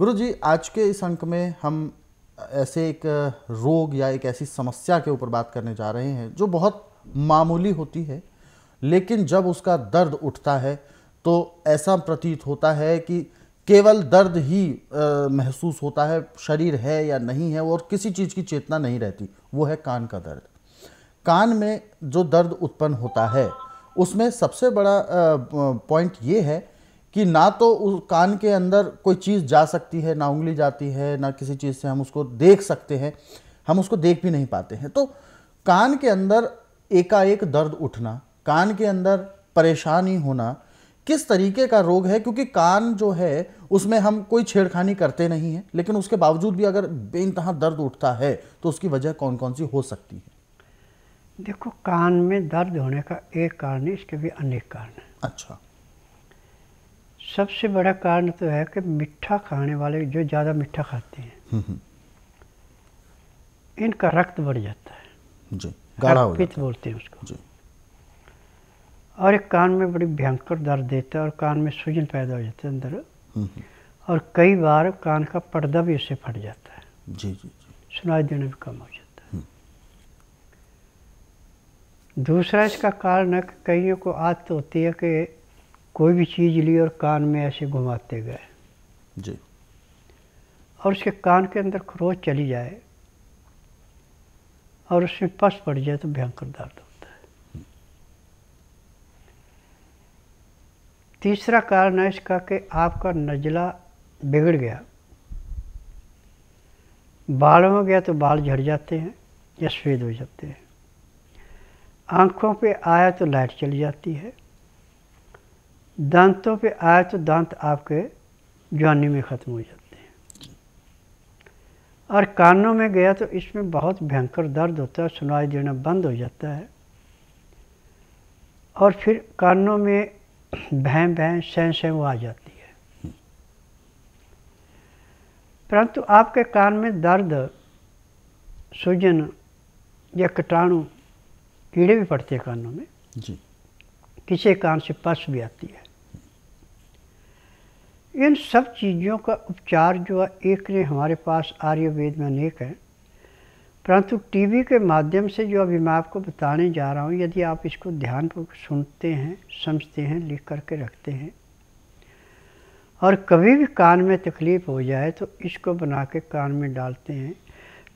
गुरु जी आज के इस अंक में हम ऐसे एक रोग या एक ऐसी समस्या के ऊपर बात करने जा रहे हैं जो बहुत मामूली होती है लेकिन जब उसका दर्द उठता है तो ऐसा प्रतीत होता है कि केवल दर्द ही महसूस होता है शरीर है या नहीं है और किसी चीज़ की चेतना नहीं रहती वो है कान का दर्द कान में जो दर्द उत्पन्न होता है उसमें सबसे बड़ा पॉइंट ये है कि ना तो उस कान के अंदर कोई चीज़ जा सकती है ना उंगली जाती है ना किसी चीज़ से हम उसको देख सकते हैं हम उसको देख भी नहीं पाते हैं तो कान के अंदर एकाएक दर्द उठना कान के अंदर परेशानी होना किस तरीके का रोग है क्योंकि कान जो है उसमें हम कोई छेड़खानी करते नहीं हैं लेकिन उसके बावजूद भी अगर बेनतहा दर्द उठता है तो उसकी वजह कौन कौन सी हो सकती है देखो कान में दर्द होने का एक कारण है इसके भी अनेक कारण है अच्छा सबसे बड़ा कारण तो है कि मीठा खाने वाले जो ज़्यादा मीठा खाते हैं हम्म, हम्म। इनका रक्त बढ़ जाता है जी हो बोलते हैं उसको जी और एक कान में बड़ी भयंकर दर्द देता है और कान में सूजन पैदा हो जाता है अंदर हम्म, और कई बार कान का पर्दा भी उससे फट जाता है जी जी जी सुनाई देना भी कम हो जाता है दूसरा इसका कारण है कि कईयों को आदत होती है कि कोई भी चीज़ ली और कान में ऐसे घुमाते गए जी और उसके कान के अंदर खरोच चली जाए और उसमें पस पड़ जाए तो भयंकर दर्द होता है तीसरा कारण है इसका कि आपका नजला बिगड़ गया बाल हो गया तो बाल झड़ जाते हैं या सफेद हो जाते हैं आँखों पे आया तो लाइट चली जाती है दांतों पे आए तो दांत आपके जवानी में ख़त्म हो जाते हैं और कानों में गया तो इसमें बहुत भयंकर दर्द होता है सुनाई देना बंद हो जाता है और फिर कानों में भैं भैं सहन सहन वो आ जाती है परंतु आपके कान में दर्द सूजन या कटाणु कीड़े भी पड़ते हैं कानों में जी किसी कान से पस भी आती है इन सब चीज़ों का उपचार जो है एक ने हमारे पास आर्यवेद में अनेक है परंतु टीवी के माध्यम से जो अभी मैं आपको बताने जा रहा हूँ यदि आप इसको ध्यानपूर्वक सुनते हैं समझते हैं लिख करके रखते हैं और कभी भी कान में तकलीफ़ हो जाए तो इसको बना के कान में डालते हैं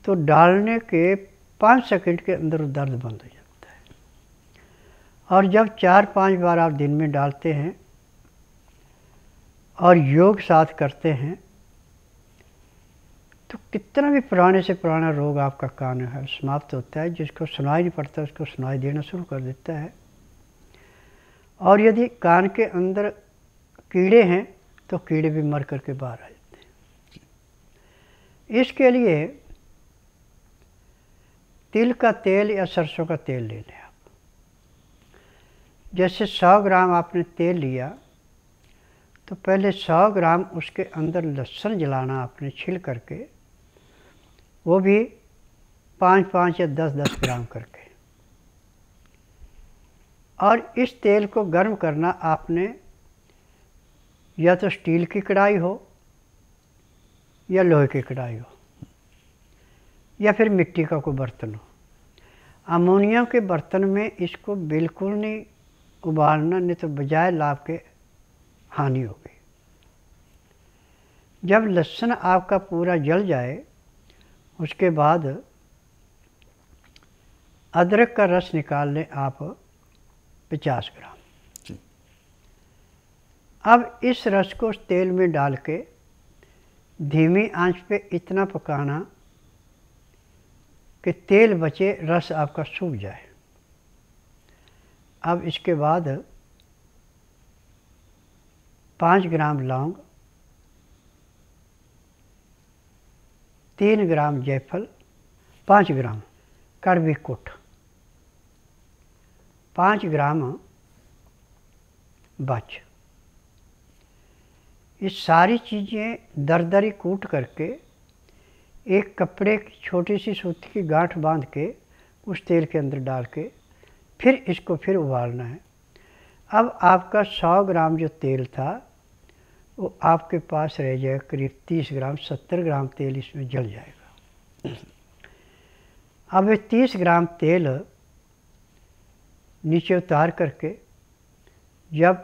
तो डालने के पाँच सेकंड के अंदर दर्द बंद हो जाता है और जब चार पांच बार आप दिन में डालते हैं और योग साथ करते हैं तो कितना भी पुराने से पुराना रोग आपका कान है समाप्त होता है जिसको सुनाई नहीं पड़ता उसको सुनाई देना शुरू कर देता है और यदि कान के अंदर कीड़े हैं तो कीड़े भी मर करके बाहर आ जाते हैं इसके लिए तिल का तेल या सरसों का तेल ले लें आप जैसे 100 ग्राम आपने तेल लिया तो पहले 100 ग्राम उसके अंदर लहसुन जलाना आपने छिल करके वो भी पाँच पाँच या दस दस ग्राम करके और इस तेल को गर्म करना आपने या तो स्टील की कढ़ाई हो या लोहे की कढ़ाई हो या फिर मिट्टी का कोई बर्तन हो अमोनिया के बर्तन में इसको बिल्कुल नहीं उबालना नहीं तो बजाय लाभ के हानि हो गई जब लहसुन आपका पूरा जल जाए उसके बाद अदरक का रस निकाल लें आप पचास ग्राम अब इस रस को उस तेल में डाल के धीमी आंच पे इतना पकाना कि तेल बचे रस आपका सूख जाए अब इसके बाद पाँच ग्राम लौंग तीन ग्राम जयफल पाँच ग्राम कड़वी कुट पाँच ग्राम बच ये सारी चीज़ें दरदरी कूट करके एक कपड़े की छोटी सी सूती की गांठ बांध के उस तेल के अंदर डाल के फिर इसको फिर उबालना है अब आपका 100 ग्राम जो तेल था वो आपके पास रह जाएगा करीब तीस ग्राम सत्तर ग्राम तेल इसमें जल जाएगा अब ये तीस ग्राम तेल नीचे उतार करके जब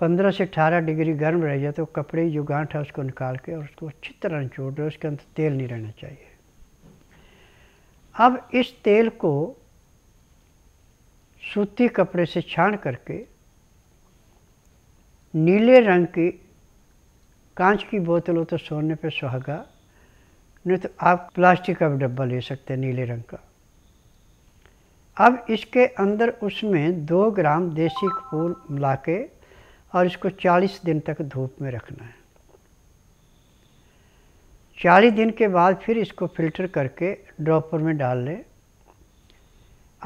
पंद्रह से अठारह डिग्री गर्म रह जाए तो कपड़े जो गांठ है उसको निकाल के और उसको अच्छी तरह निचोड़ दो उसके अंदर तेल नहीं रहना चाहिए अब इस तेल को सूती कपड़े से छान करके नीले रंग की कांच की बोतल हो तो सोने पे सुहागा नहीं तो आप प्लास्टिक का डब्बा ले सकते हैं नीले रंग का अब इसके अंदर उसमें दो ग्राम देसी कपूर मिला के और इसको 40 दिन तक धूप में रखना है 40 दिन के बाद फिर इसको फिल्टर करके ड्रॉपर में डाल लें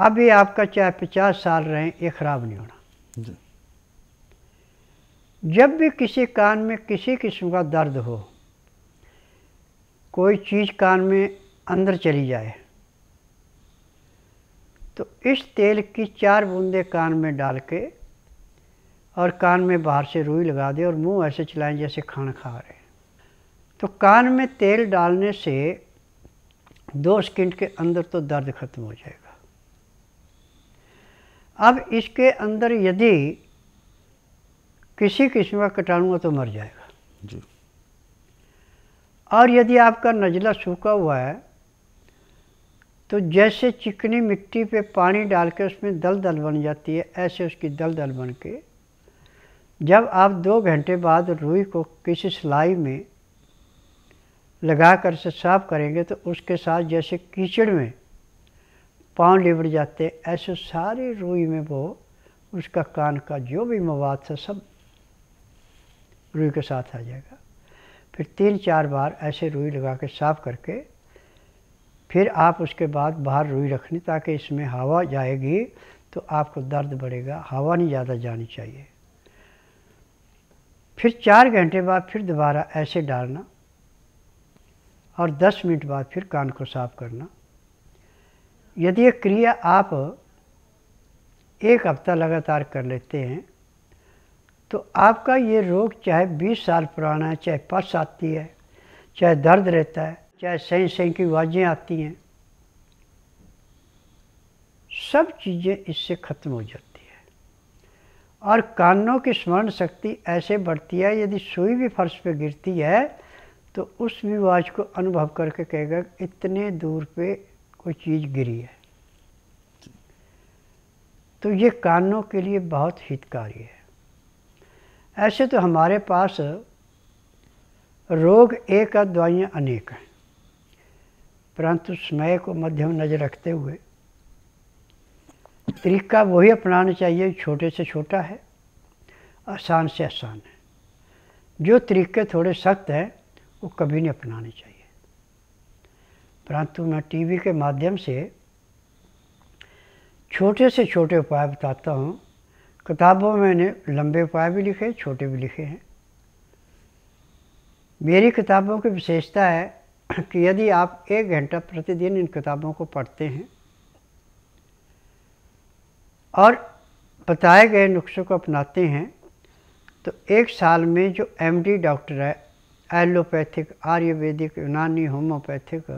अब ये आपका चाहे पचास साल रहें ये ख़राब नहीं होना जब भी किसी कान में किसी किस्म का दर्द हो कोई चीज़ कान में अंदर चली जाए तो इस तेल की चार बूंदे कान में डाल के और कान में बाहर से रुई लगा दे और मुंह ऐसे चलाएं जैसे खाना खा रहे तो कान में तेल डालने से दो सेकेंड के अंदर तो दर्द ख़त्म हो जाएगा अब इसके अंदर यदि किसी किस्म का कीटाणु तो मर जाएगा जी और यदि आपका नज़ला सूखा हुआ है तो जैसे चिकनी मिट्टी पे पानी डाल के उसमें दल दल बन जाती है ऐसे उसकी दल दल बन के जब आप दो घंटे बाद रुई को किसी सिलाई में लगा कर से साफ करेंगे तो उसके साथ जैसे कीचड़ में पाँव लिबड़ जाते ऐसे सारी रुई में वो उसका कान का जो भी मवाद था सब रुई के साथ आ जाएगा फिर तीन चार बार ऐसे रुई लगा के साफ करके फिर आप उसके बाद बाहर रुई रखनी ताकि इसमें हवा जाएगी तो आपको दर्द बढ़ेगा हवा नहीं ज़्यादा जानी चाहिए फिर चार घंटे बाद फिर दोबारा ऐसे डालना और दस मिनट बाद फिर कान को साफ करना यदि ये क्रिया आप एक हफ्ता लगातार कर लेते हैं तो आपका ये रोग चाहे 20 साल पुराना है चाहे पस आती है चाहे दर्द रहता है चाहे सही सही की आवाज़ें आती हैं सब चीज़ें इससे ख़त्म हो जाती है और कानों की स्मरण शक्ति ऐसे बढ़ती है यदि सुई भी फर्श पर गिरती है तो उस भी आवाज़ को अनुभव करके कहेगा इतने दूर पे कोई चीज़ गिरी है तो ये कानों के लिए बहुत हितकारी है ऐसे तो हमारे पास रोग एक और दवाइयाँ अनेक हैं परंतु समय को मध्यम नज़र रखते हुए तरीका वही अपनाना चाहिए छोटे से छोटा है आसान से आसान है जो तरीके थोड़े सख्त हैं वो कभी नहीं अपनाने चाहिए परंतु मैं टीवी के माध्यम से छोटे से छोटे उपाय बताता हूँ किताबों में मैंने लंबे उपाय भी लिखे छोटे भी लिखे हैं मेरी किताबों की विशेषता है कि यदि आप एक घंटा प्रतिदिन इन किताबों को पढ़ते हैं और बताए गए नुस्खों को अपनाते हैं तो एक साल में जो एमडी डॉक्टर है एलोपैथिक आयुर्वेदिक यूनानी होम्योपैथिक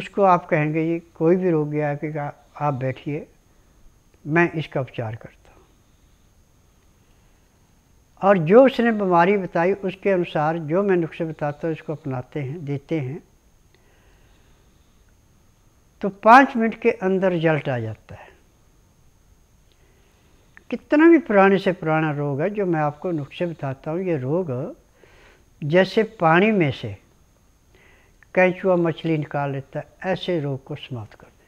उसको आप कहेंगे जी कोई भी रोग गया आप बैठिए मैं इसका उपचार करता और जो उसने बीमारी बताई उसके अनुसार जो मैं नुस्खे बताता हूँ उसको अपनाते हैं देते हैं तो पाँच मिनट के अंदर रिजल्ट आ जाता है कितना भी पुराने से पुराना रोग है जो मैं आपको नुस्खे बताता हूँ ये रोग जैसे पानी में से कैचुआ मछली निकाल लेता है ऐसे रोग को समाप्त करता